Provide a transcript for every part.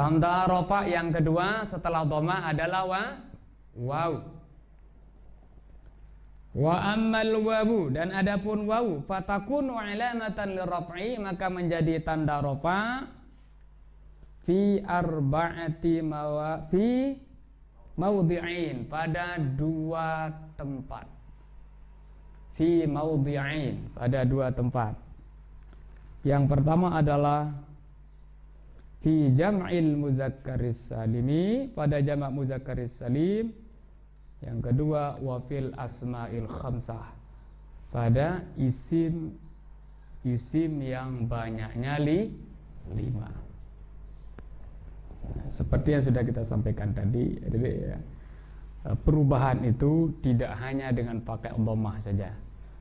Tanda rofa yang kedua setelah doma adalah wa wau Wa ammal wabu dan adapun wawu fatakunu alamatan liraf'i maka menjadi tanda rofa fi arba'ati mawa fi maudhi'in pada dua tempat. Fi maudhi'in pada dua tempat. Yang pertama adalah fi jam'il muzakkaris salimi pada jamak muzakkaris salim yang kedua wa fil asma'il khamsah pada isim isim yang banyaknya li, lima nah, seperti yang sudah kita sampaikan tadi jadi ya, perubahan itu tidak hanya dengan pakai domah saja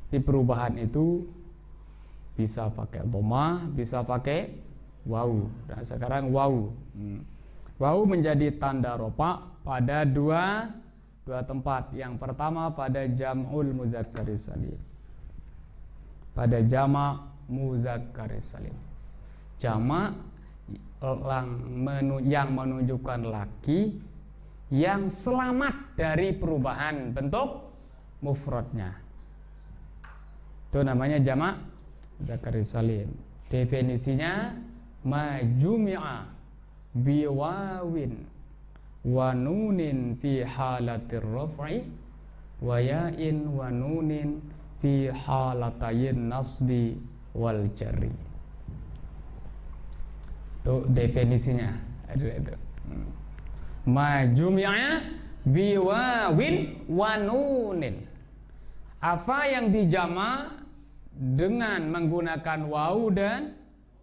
Di perubahan itu bisa pakai domah bisa pakai wau. Nah, sekarang wau. Hmm. Wau menjadi tanda ropa pada dua dua tempat. Yang pertama pada jamul muzakkar salim. Pada jama muzakkar salim. Jama yang menunjukkan laki yang selamat dari perubahan bentuk mufradnya. Itu namanya Jama Zakari Salim. Definisinya majumia biwawin wa nunin fi halatir raf'i wa ya'in wa nunin fi halatayin nasbi wal jari itu definisinya itu majumia biwawin wa nunin apa yang dijama dengan menggunakan wau dan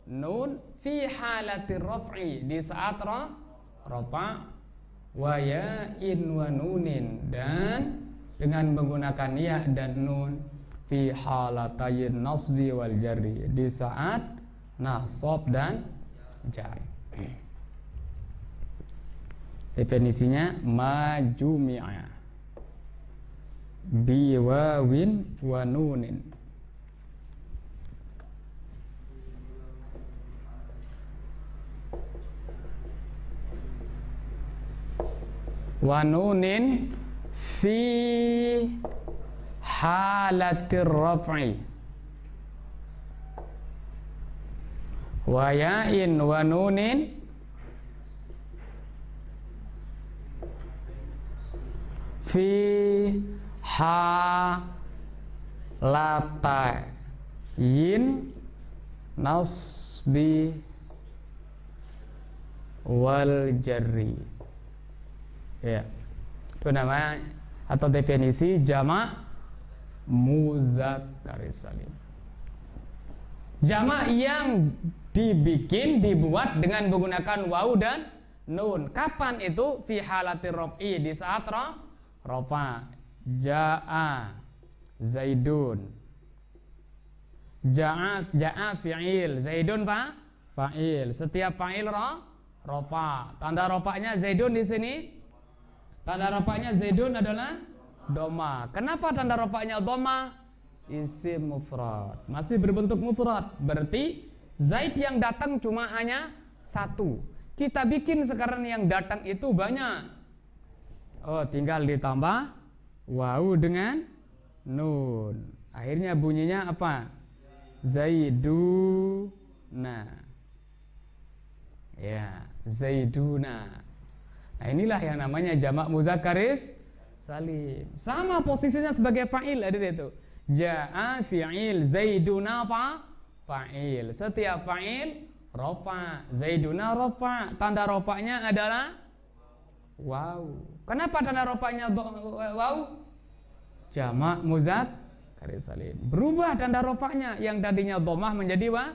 nun fi halatir raf'i di saat rafa wa in wa nunin dan dengan menggunakan ya dan nun fi halatayn nasbi wal jarri di saat nasab dan jar. Definisinya majumi'a wawin wa nunin wa nunin fi halatir raf'i wa ya'in wa nunin fi halata yin nasbi wal jarri ya itu namanya atau definisi jama muzakkar salim jama yang dibikin dibuat dengan menggunakan wau dan nun kapan itu fi halati rofi di saat roh ropa jaa zaidun jaa jaa fi'il zaidun fa fa'il setiap fa'il roh ropa tanda ropanya zaidun di sini Tanda rofaknya Zaidun adalah doma. Kenapa tanda rofaknya doma? Isim mufrad. Masih berbentuk mufrad. Berarti Zaid yang datang cuma hanya satu. Kita bikin sekarang yang datang itu banyak. Oh, tinggal ditambah wau dengan nun. Akhirnya bunyinya apa? Zaiduna. Ya, Zaiduna. Nah inilah yang namanya jamak muzakaris salim. Sama posisinya sebagai fa'il ada itu. Ja'a fi'il zaiduna fa fa'il. Setiap fa'il rofa. Zaiduna rofa. Tanda rofanya adalah wow. Kenapa tanda rofanya wow? Jamak muzak karis salim. Berubah tanda rofanya yang tadinya domah menjadi wa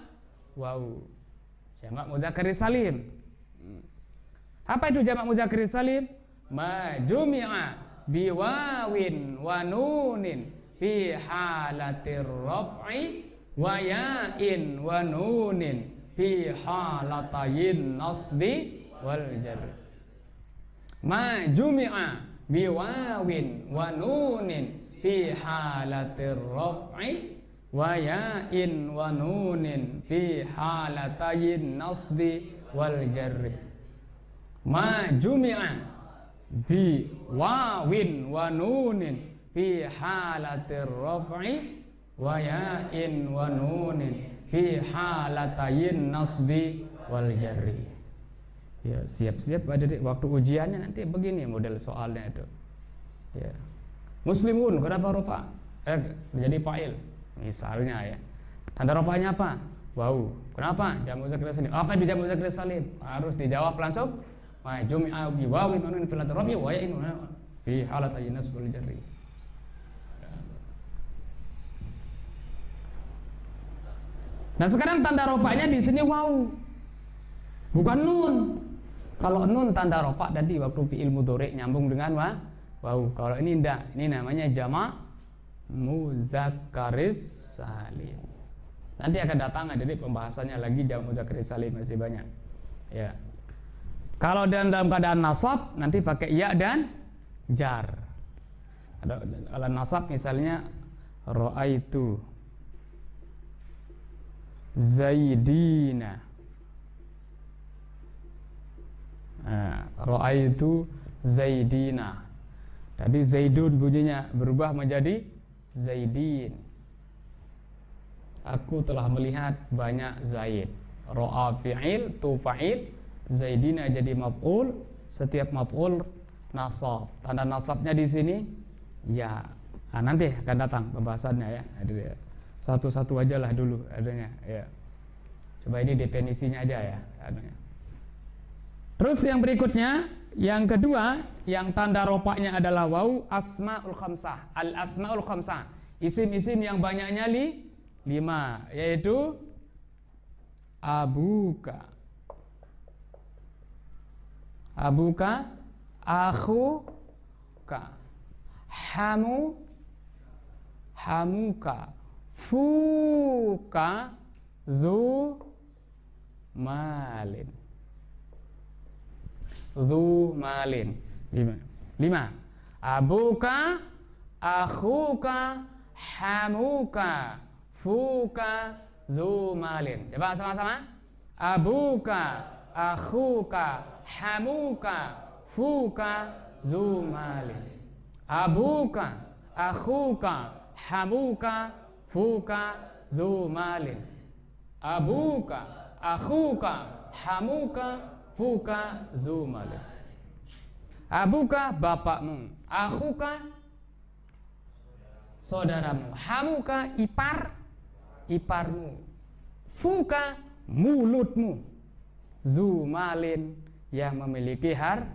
wow. Jamak karis salim. Apa itu jamak muzakkir salim? Majumi'a biwawin wa nunin fi halatir raf'i wa ya'in wa nunin fi halatayin nasbi wal jar. Majumi'a biwawin wa nunin fi halatir raf'i wa ya'in wa nunin fi halatayin nasbi wal jarri majumi'an bi wawin wa nunin fi halatir raf'i wa ya'in wa nunin fi halatayin nasbi wal jarri ya siap-siap ada waktu ujiannya nanti begini model soalnya itu ya muslimun kenapa rupa eh jadi fa'il misalnya ya tanda rupanya apa wow kenapa jamu zakir salim apa di jamu zakir salim harus dijawab langsung ma jumi'a bi wawi nun fil atrafi wa ya'in fi halatayn nasbul jarri Nah sekarang tanda rofaknya di sini wow, bukan nun. Kalau nun tanda rofak tadi waktu ilmu mudhari nyambung dengan wa, wow. Kalau ini ndak, ini namanya jamak muzakaris salim. Nanti akan datang jadi pembahasannya lagi jamak muzakaris salim masih banyak. Ya. Kalau dan dalam keadaan nasab nanti pakai ya dan jar. ala nasab misalnya roa itu Zaidina. Nah, itu Zaidina. Tadi Zaidun bunyinya berubah menjadi Zaidin. Aku telah melihat banyak Zaid. Ro'a fi'il, tu fa'il, Zaidina jadi maf'ul, setiap maf'ul nasab. Tanda nasabnya di sini ya. Nah, nanti akan datang pembahasannya ya. Satu-satu aja lah dulu adanya ya. Coba ini definisinya aja ya adanya. Terus yang berikutnya, yang kedua, yang tanda ropaknya adalah wau asmaul khamsah. Al asmaul khamsah. Isim-isim yang banyaknya li, lima, yaitu abuka, abuka akhuka hamu hamuka fuka zu malin zu malin lima lima abuka akhuka hamuka fuka zu malin coba sama-sama abuka akhuka hamuka fuka zumalin abuka akhuka hamuka fuka zumalin abuka akhuka hamuka fuka zumalin abuka bapakmu akhuka saudaramu hamuka ipar iparmu fuka mulutmu Zumalin yang memiliki har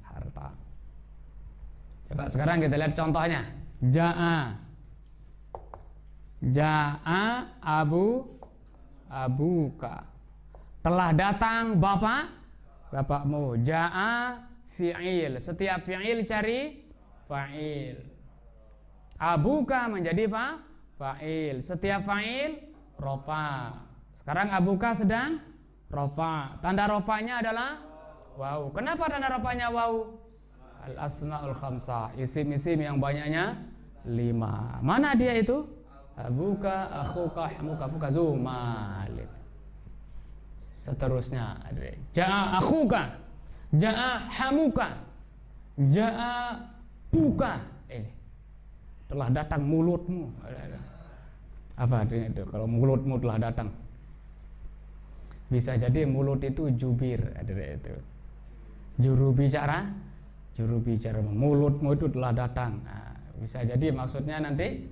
harta. Coba sekarang kita lihat contohnya. Ja'a. Ja'a abu abuka. Telah datang bapak bapakmu. Ja'a fi'il. Setiap fi'il cari fa'il. Abuka menjadi fa'il. Setiap fa'il rofa. Sekarang abuka sedang rofa. Tanda rofanya adalah wow. Kenapa tanda rofanya wow? Al asmaul khamsa isim-isim yang banyaknya lima. Mana dia itu? Buka akhuka, hamuka, buka zumalik. Seterusnya, ja'a akhuka, ja'a hamuka, ja'a buka. Eh, telah datang mulutmu. Apa artinya itu? Kalau mulutmu telah datang. Bisa jadi mulut itu jubir, ada itu. Juru bicara, juru bicara mulutmu itu telah datang. Nah, bisa jadi maksudnya nanti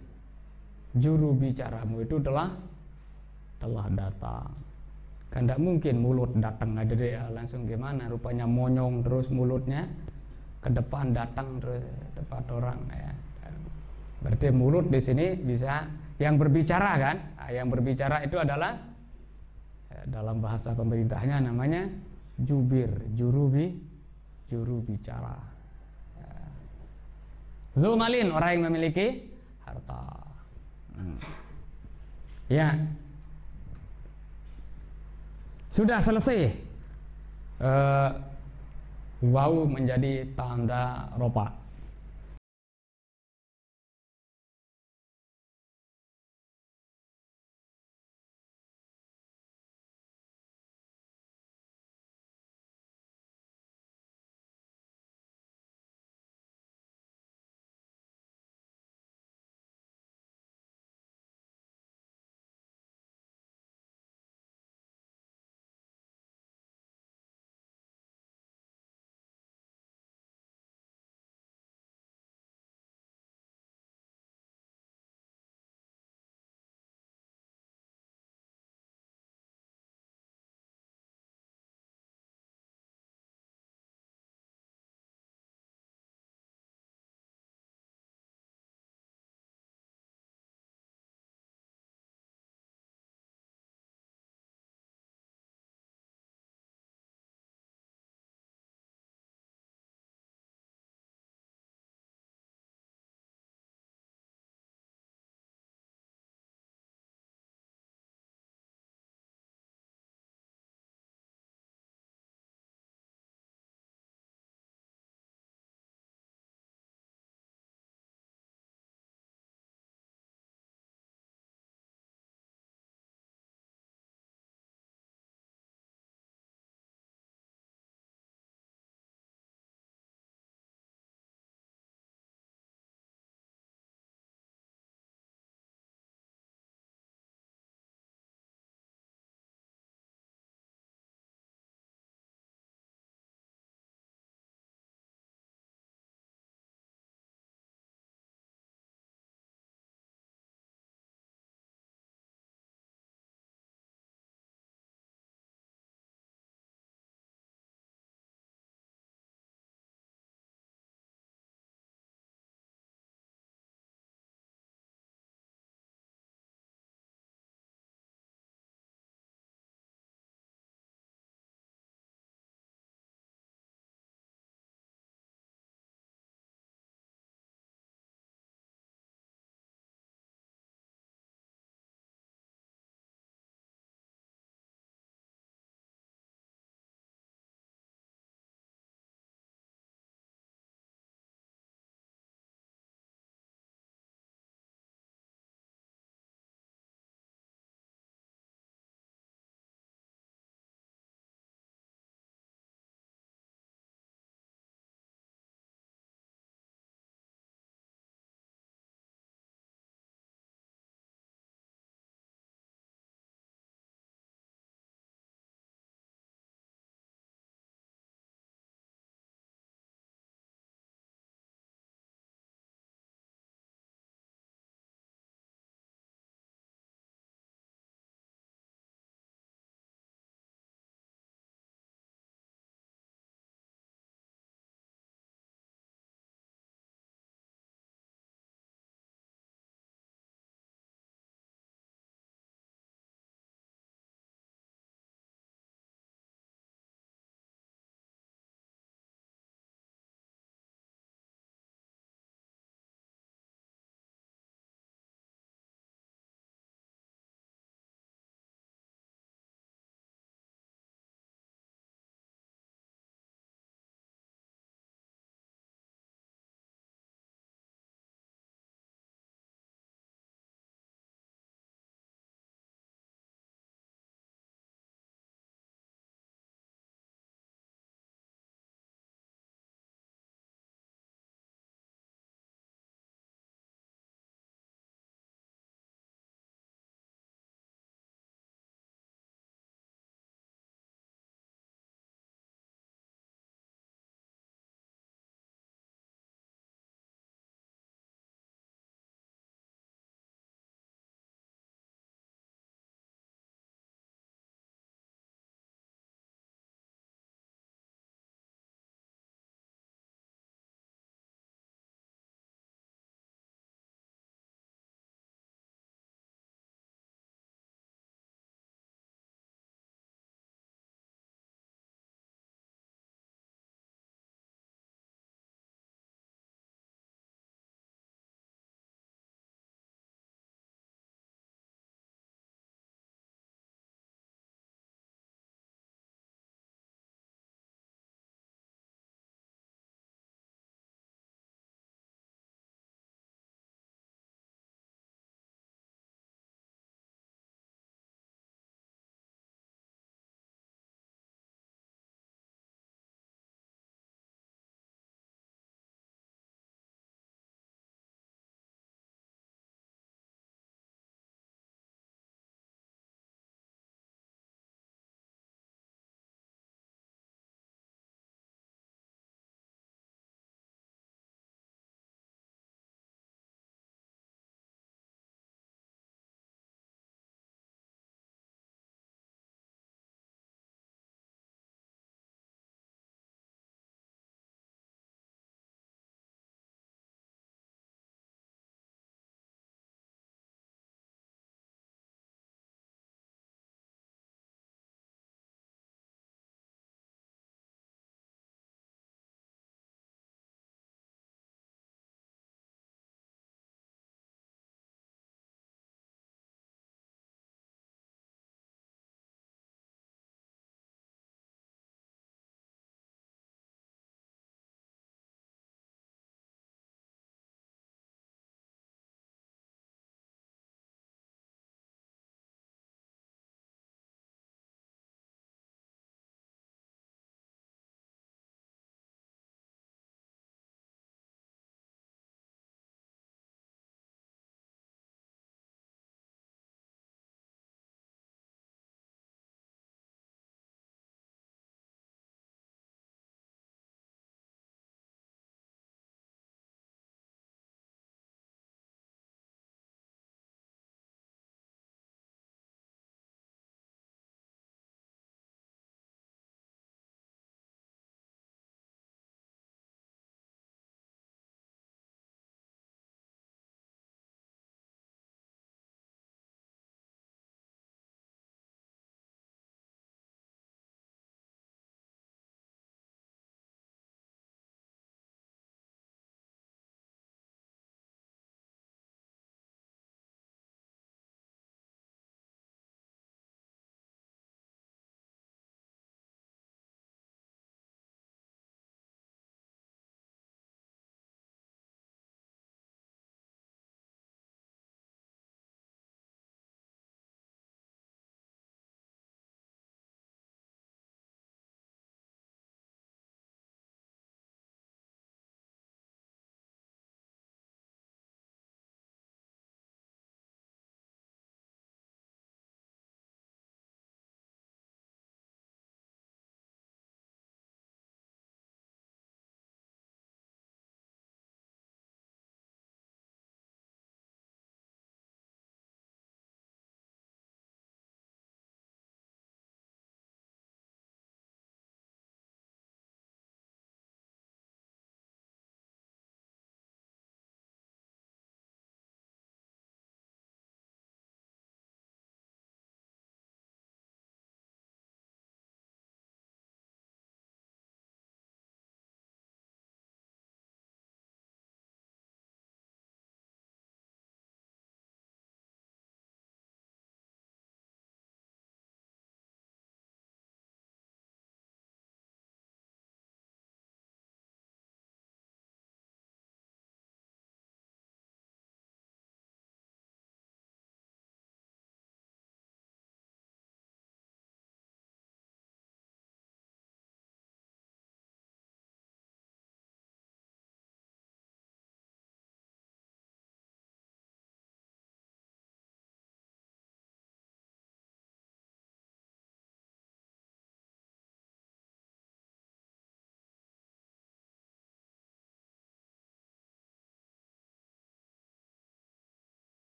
juru bicaramu itu telah telah datang. Kan tidak mungkin mulut datang ada deh gitu. langsung gimana? Rupanya monyong terus mulutnya ke depan datang terus tempat orang ya. Kan? Berarti mulut di sini bisa yang berbicara kan? Nah, yang berbicara itu adalah dalam bahasa pemerintahnya namanya jubir, jurubi juru bicara. Ya. zulmalin orang yang memiliki harta. Hmm. Ya. Sudah selesai. Uh, eh, wow menjadi tanda ropak